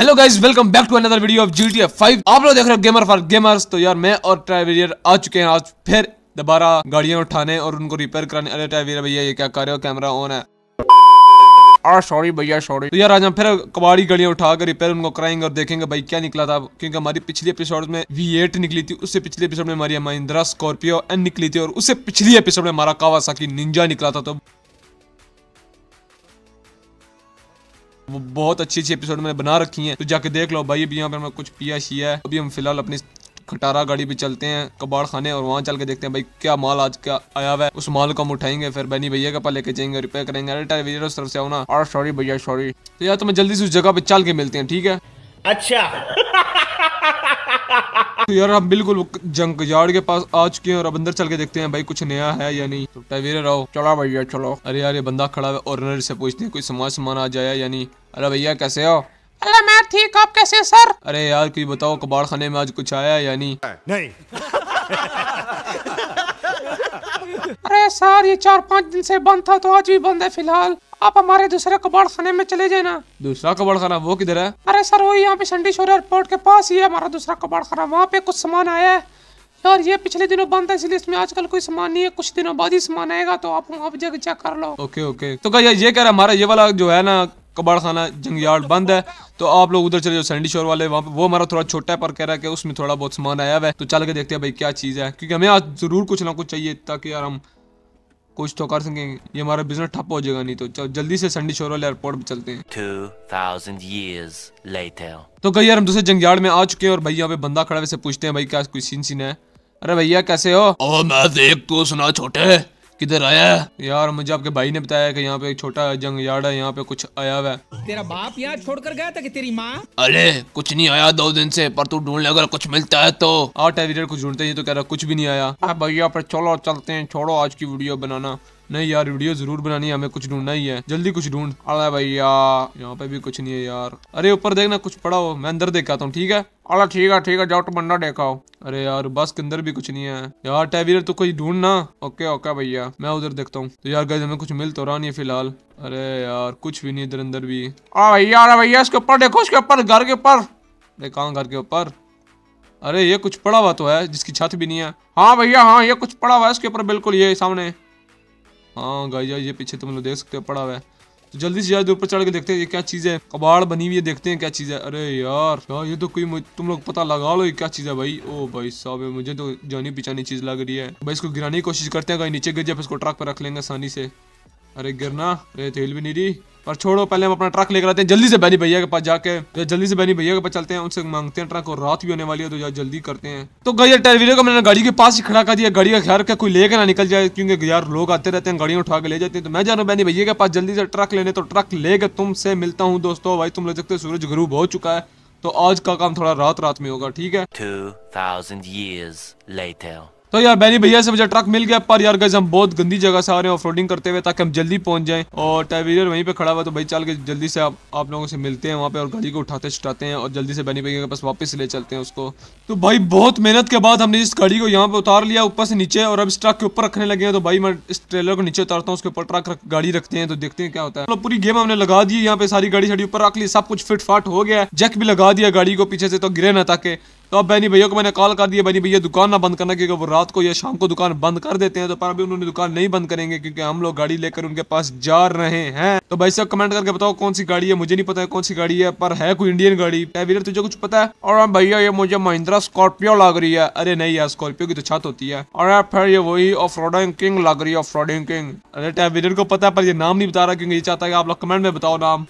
Hello guys welcome back to another video of GTA 5 आप लोग देख रहे हो गेमर फॉर गेमर्स तो यार मैं और ट्राइवेरियर आ चुके हैं आज फिर दोबारा गाड़ियां उठाने और उनको रिपेयर कराने अरे ट्राइवेरियर भैया ये क्या कर रहे हो कैमरा ऑन है और ah, सॉरी भैया सॉरी तो यार आज हम फिर कबाड़ी गाड़ियां उठाकर रिपेयर उनको कराएंगे और देखेंगे भाई क्या निकला था क्योंकि हमारी पिछले एपिसोड में V8 निकली थी उससे पिछले एपिसोड में हमारी महिंद्रा स्कॉर्पियो एन निकली थी और उससे पिछले एपिसोड में हमारा कावासाकी निंजा निकला था तो वो बहुत अच्छी अच्छी एपिसोड मैंने बना रखी है तो जाके देख लो भाई अभी यहाँ पर हमने कुछ पिया शिया है अभी हम फिलहाल अपनी खटारा गाड़ी पे चलते हैं कबाड़ खाने और वहाँ चल के देखते हैं भाई क्या माल आज का आया हुआ है उस माल को हम उठाएंगे फिर बनी भैया के पास लेके जाएंगे रिपेयर करेंगे अरे टाइम वीडियो तरफ से आओ और सॉरी भैया सॉरी तो यार तुम्हें तो जल्दी से उस जगह पे चल के मिलते हैं ठीक है अच्छा तो यार हम बिल्कुल जंक यार्ड के पास आ चुके हैं और अब अंदर चल के देखते हैं भाई कुछ नया है या नहीं तो रहो चलो भैया चलो अरे यार ये बंदा खड़ा है ऑर्नर से पूछते हैं कोई समान समान आ या नहीं अरे भैया कैसे हो अरे मैं ठीक आप कैसे सर अरे यार कोई बताओ कबाड़ खाने में आज कुछ आया या नहीं नहीं अरे सर ये चार पाँच दिन से बंद था तो आज भी बंद है फिलहाल आप हमारे दूसरे कबाड़ खाने में चले जाए ना दूसरा कबाड़ खाना वो किधर है अरे सर वो यहाँ पे संडी शोर एयरपोर्ट के पास ही है हमारा दूसरा कबाड़ खाना वहाँ पे कुछ सामान आया है यार ये पिछले दिनों बंद है इसलिए इसमें आजकल कोई सामान नहीं है कुछ दिनों बाद ही सामान आएगा तो आप वहाँ पे जगह चेक कर लो ओके ओके तो क्या ये कह रहा हमारा ये वाला जो है ना कबाड़ खाना जंगयार्ड बंद है तो आप लोग उधर चले जाओ सैंडी शोर वाले वहाँ पे वो हमारा थोड़ा छोटा है पर कह रहा है कि उसमें थोड़ा बहुत सामान आया हुआ है तो चल के देखते हैं भाई क्या चीज़ है क्योंकि हमें आज ज़रूर कुछ ना कुछ चाहिए ताकि यार हम कुछ तो कर सकेंगे ये हमारा बिजनेस ठप हो जाएगा नहीं तो चलो जल्दी से संडी शोर वाले एयरपोर्ट पर चलते हैं तो कई यार हम दूसरे जंगयाड़ में आ चुके हैं और भाई यहाँ पे बंदा खड़ा वैसे पूछते हैं भाई क्या कोई सीन सीन है अरे भैया कैसे हो ओ मैं देख तू सुना छोटे किधर आया है यार मुझे आपके भाई ने बताया कि यहाँ पे एक छोटा जंग यार्ड है यहाँ पे कुछ आया हुआ है तेरा बाप यहाँ छोड़ कर गया था कि तेरी माँ अरे कुछ नहीं आया दो दिन से पर तू ढूंढ अगर कुछ मिलता है तो आठ एविटर कुछ ढूंढते हैं तो कह रहा कुछ भी नहीं आया हाँ, भैया पर चलो चलते हैं छोड़ो आज की वीडियो बनाना नहीं यार वीडियो जरूर बनानी है हमें कुछ ढूंढना ही है जल्दी कुछ ढूंढ अड़ा भाई यार यहाँ पे भी कुछ नहीं है यार अरे ऊपर देखना कुछ पड़ा हो मैं अंदर देखा हूँ ठीक है अला ठीक है ठीक है जाओ तो बंदा देखाओ अरे यार बस के अंदर भी कुछ नहीं है यार टैवीर तो कोई ढूंढना ओके ओके भैया मैं उधर देखता हूँ तो यार गज हमें कुछ मिल तो रहा नहीं है फिलहाल अरे यार कुछ भी नहीं इधर अंदर भी आ भैया अरे भैया इसके ऊपर देखो इसके ऊपर घर के ऊपर देखा घर के ऊपर अरे ये कुछ पड़ा हुआ तो है जिसकी छत भी नहीं है हाँ भैया हाँ ये कुछ पड़ा हुआ है इसके ऊपर बिल्कुल ये सामने हाँ गाइस ये पीछे तुम लोग देख सकते हो पड़ा हुआ है तो जल्दी से जल्दी ऊपर चढ़ के देखते हैं ये क्या चीज़ है कबाड़ बनी हुई है देखते हैं क्या चीज़ है अरे यार यार ये तो कोई तुम लोग पता लगा लो ये क्या चीज़ है भाई ओ भाई साहब मुझे तो जानी पिछानी चीज़ लग रही है भाई इसको गिराने की कोशिश करते हैं कहीं नीचे गिर जाए इसको ट्रक पर रख लेंगे आसानी से अरे गिरना अरे तेल भी नहीं रही पर छोड़ो पहले हम अपना ट्रक लेकर आते हैं जल्दी से बहनी भैया के पास जाके तो जल्दी से बहनी भैया के पास चलते हैं उनसे मांगते हैं ट्रक और रात भी होने वाली है तो यार जल्दी करते हैं तो गई यार वीडियो को मैंने गाड़ी के पास ही खड़ा कर दिया गाड़ी का ख्याल रखा कोई लेकर ना निकल जाए क्योंकि यार लोग आते रहते हैं गाड़ियाँ उठा के ले जाते हैं तो मैं जा रहा हूँ बहनी भैया के पास जल्दी से ट्रक लेने तो ट्रक लेकर तुमसे मिलता हूँ दोस्तों भाई तुम ले सकते हो सूरज गरूब हो चुका है तो आज का काम थोड़ा रात रात में होगा ठीक है तो यार बैनी भैया से मुझे ट्रक मिल गया पर यार गज हम बहुत गंदी जगह से आ रहे हैं ऑफ करते हुए ताकि हम जल्दी पहुंच जाएं और टाइवीर वहीं पे खड़ा हुआ तो भाई चल के जल्दी से आप आप लोगों से मिलते हैं वहाँ पे और गाड़ी को उठाते छुटाते हैं और जल्दी से बैनी भैया के पास वापस ले चलते हैं उसको तो भाई बहुत मेहनत के बाद हमने इस गाड़ी को यहाँ पे उतार लिया ऊपर से नीचे और अब इस ट्रक के ऊपर रखने लगे हैं तो भाई मैं इस ट्रेलर को नीचे उतारता हूँ उसके ऊपर ट्रक गाड़ी रखते हैं तो देखते हैं क्या होता है मतलब पूरी गेम हमने लगा दी यहाँ पे सारी गाड़ी साड़ी ऊपर रख ली सब कुछ फिट फाट हो गया जैक भी लगा दिया गाड़ी को पीछे से तो गिरे ना ताकि तो अब बैनी भैया को मैंने कॉल कर दिया बैनी भैया दुकान ना बंद करना क्योंकि वो रात को या शाम को दुकान बंद कर देते हैं तो पर अभी उन्होंने दुकान नहीं बंद करेंगे क्योंकि हम लोग गाड़ी लेकर उनके पास जा रहे हैं तो भाई साहब कमेंट करके बताओ कौन सी गाड़ी है मुझे नहीं पता है कौन सी गाड़ी है पर है कोई इंडियन गाड़ी वीर तुझे कुछ पता है और भैया ये मुझे महिंद्रा स्कॉर्पियो लग रही है अरे नहीं यार स्कॉर्पियो की तो छत होती है और फिर ये वही ऑफ रोडिंग किंग लग रही है ऑफ रोडिंग किंग अरे टैवीर तो को पता है पर ये नाम नहीं बता रहा क्योंकि ये चाहता है आप लोग कमेंट में बताओ नाम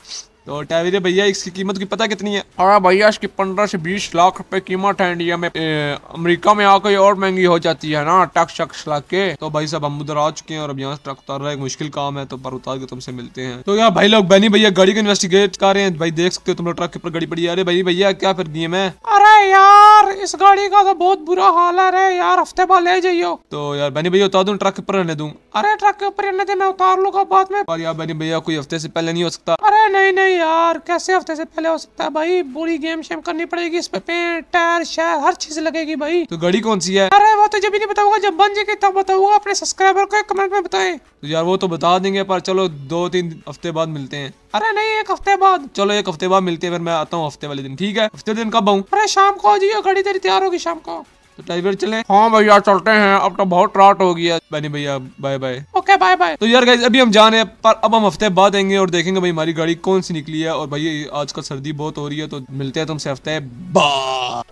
तो टैवेरा भैया इसकी कीमत की पता कितनी है अरे हाँ भैया इसकी पंद्रह से बीस लाख रुपए कीमत है इंडिया में अमेरिका में आकर और महंगी हो जाती है ना टक्स शक्स लग के तो भाई साहब हम उधर आ चुके हैं और अब यहाँ से ट्रक उतार रहा है मुश्किल काम है तो पर उतार के तुमसे मिलते हैं तो यहाँ भाई लोग बनी भैया गाड़ी को इन्वेस्टिगेट कर रहे हैं भाई देख सकते हो तुम लोग ट्रक के ऊपर गाड़ी पड़ी अरे भाई भैया क्या फिर गेम है अरे यार इस गाड़ी का तो बहुत बुरा हाल है यार हफ्ते बाद ले जाइयो तो यार बनी भैया उतार दू ट्रक के ऊपर रहने दू अरे ट्रक के ऊपर रहने दे मैं उतार लूंगा बाद में यार बनी भैया कोई हफ्ते से पहले नहीं हो सकता अरे नहीं नहीं यार कैसे हफ्ते से पहले हो सकता है भाई बुरी गेम शेम करनी पड़ेगी इस पे पेंट टायर शायर हर चीज लगेगी भाई तो गाड़ी कौन सी है अरे वो तो जब भी नहीं बताऊंगा जब बन जाएगी तब बताऊंगा अपने सब्सक्राइबर को कमेंट में बताए तो यार वो तो बता देंगे पर चलो दो तीन हफ्ते बाद मिलते हैं अरे नहीं एक हफ्ते बाद चलो एक हफ्ते बाद मिलते हैं फिर मैं आता हूँ हफ्ते वाले दिन ठीक है हफ्ते दिन कब आऊँ अरे शाम को आ जाइए तेरी तैयार होगी शाम को तो ड्राइवर चले हाँ भैया चलते हैं अब तो बहुत रात हो गया बनी भैया bye bye okay bye bye तो यार गाइज अभी हम जा रहे हैं पर अब हम हफ्ते बाद आएंगे और देखेंगे भाई हमारी गाड़ी कौन सी निकली है और भाई आजकल सर्दी बहुत हो रही है तो मिलते हैं तुमसे हफ्ते बाद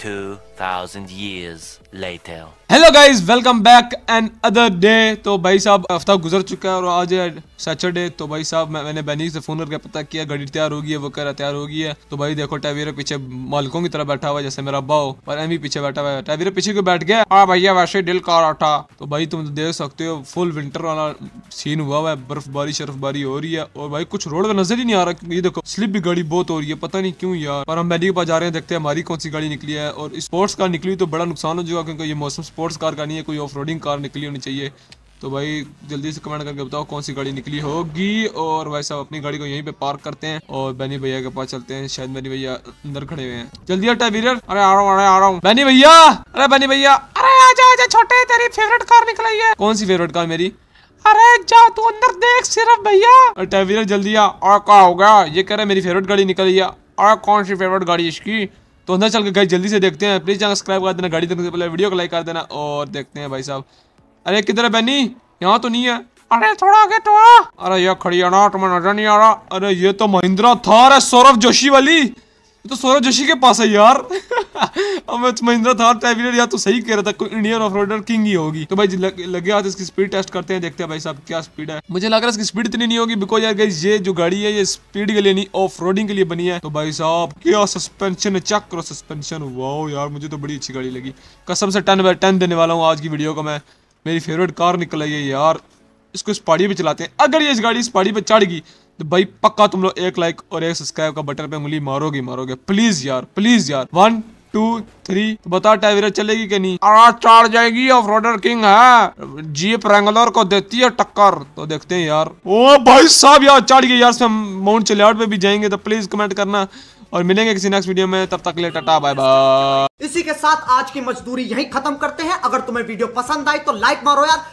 thousand years later. Hello guys, welcome back another day. तो भाई साहब हफ्ता गुजर चुका है और आज है सैटरडे तो भाई साहब मैं, मैंने बैनी से फोन करके पता किया घड़ी तैयार होगी है वो कह तैयार होगी है तो भाई देखो टैवेरा पीछे मालिकों की तरह बैठा हुआ जैसे मेरा अब्बा हो और एम भी पीछे बैठा हुआ है टैवेरा पीछे क्यों बैठ गया हाँ भैया वैसे दिल कार आटा तो भाई तुम तो देख सकते हो फुल विंटर वाला सीन हुआ हुआ है बर्फबारी शर्फबारी हो रही है और भाई कुछ रोड पर नजर ही नहीं आ रहा ये देखो स्लिप भी गाड़ी बहुत हो रही है पता नहीं क्यों यार पर हम बैनी के पास जा रहे हैं देखते हैं हमारी कौन सी गाड़ी निकली है और स्पोर्ट स्पोर्ट्स कार निकली तो बड़ा नुकसान हो जाएगा क्योंकि ये मौसम स्पोर्ट्स कार का नहीं है कोई ऑफ कार निकली होनी चाहिए तो भाई जल्दी से कमेंट करके बताओ कौन सी गाड़ी निकली होगी और भाई साहब अपनी गाड़ी को यहीं पे पार्क करते हैं और बैनी भैया के पास चलते हैं शायद बैनी भैया अंदर खड़े हुए हैं जल्दी हटा वीरर अरे आ रहा हूँ अरे आ रहा हूँ बैनी भैया अरे बैनी भैया अरे आजा आजा छोटे तेरी फेवरेट कार निकली है कौन सी फेवरेट कार मेरी अरे जा तू अंदर देख सिर्फ भैया अरे जल्दी आ और क्या हो गया ये कह रहा है मेरी फेवरेट गाड़ी निकल गया और कौन सी फेवरेट गाड़ी इसकी तो अंदर चल के गई जल्दी से देखते हैं प्लीज़ यहाँ सब्सक्राइब कर देना गाड़ी देखने से पहले वीडियो को लाइक कर देना और देखते हैं भाई साहब अरे किधर है बहनी यहाँ तो नहीं है अरे थोड़ा आगे तो अरे ये खड़ी है ना तुम्हें तो नजर नहीं आ रहा अरे ये तो महिंद्रा थार है सौरभ जोशी वाली तो सौरभ जोशी के पास है यार अब महिंद्रा थार ट्रेविलर यार तो सही कह रहा था कोई इंडियन ऑफ रोडर किंग ही होगी तो भाई लग, लगे हाथ इसकी स्पीड टेस्ट करते हैं देखते हैं भाई साहब क्या स्पीड है मुझे लग रहा है इसकी स्पीड इतनी नहीं होगी बिकॉज यार ये जो गाड़ी है ये स्पीड के लिए नहीं ऑफ रोडिंग के लिए बनी है तो भाई साहब क्या सस्पेंशन है चेक करो सस्पेंशन वाओ यार मुझे तो बड़ी अच्छी गाड़ी लगी कसम से टेन बाय टेन देने वाला हूँ आज की वीडियो को मैं मेरी फेवरेट कार निकल आई है यार इसको इस पहाड़ी पे चलाते हैं अगर ये इस गाड़ी पहाड़ी पे चढ़ गई तो भाई पक्का तुम लोग एक लाइक और एक सब्सक्राइब का बटन पे उंगली मारोगे मारोगे प्लीज यार प्लीज यार वन टू थ्री तो बता टाइवेरा चलेगी कि नहीं आज चार जाएगी ऑफ रोडर किंग है जीप रेंगलर को देती है टक्कर तो देखते हैं यार ओ भाई साहब यार चढ़ गई यार हम माउंट चिलेआउट पे भी जाएंगे तो प्लीज कमेंट करना और मिलेंगे किसी नेक्स्ट वीडियो में तब तक ले टाटा बाय बाय इसी के साथ आज की मजदूरी यही खत्म करते हैं अगर तुम्हें वीडियो पसंद आई तो लाइक मारो यार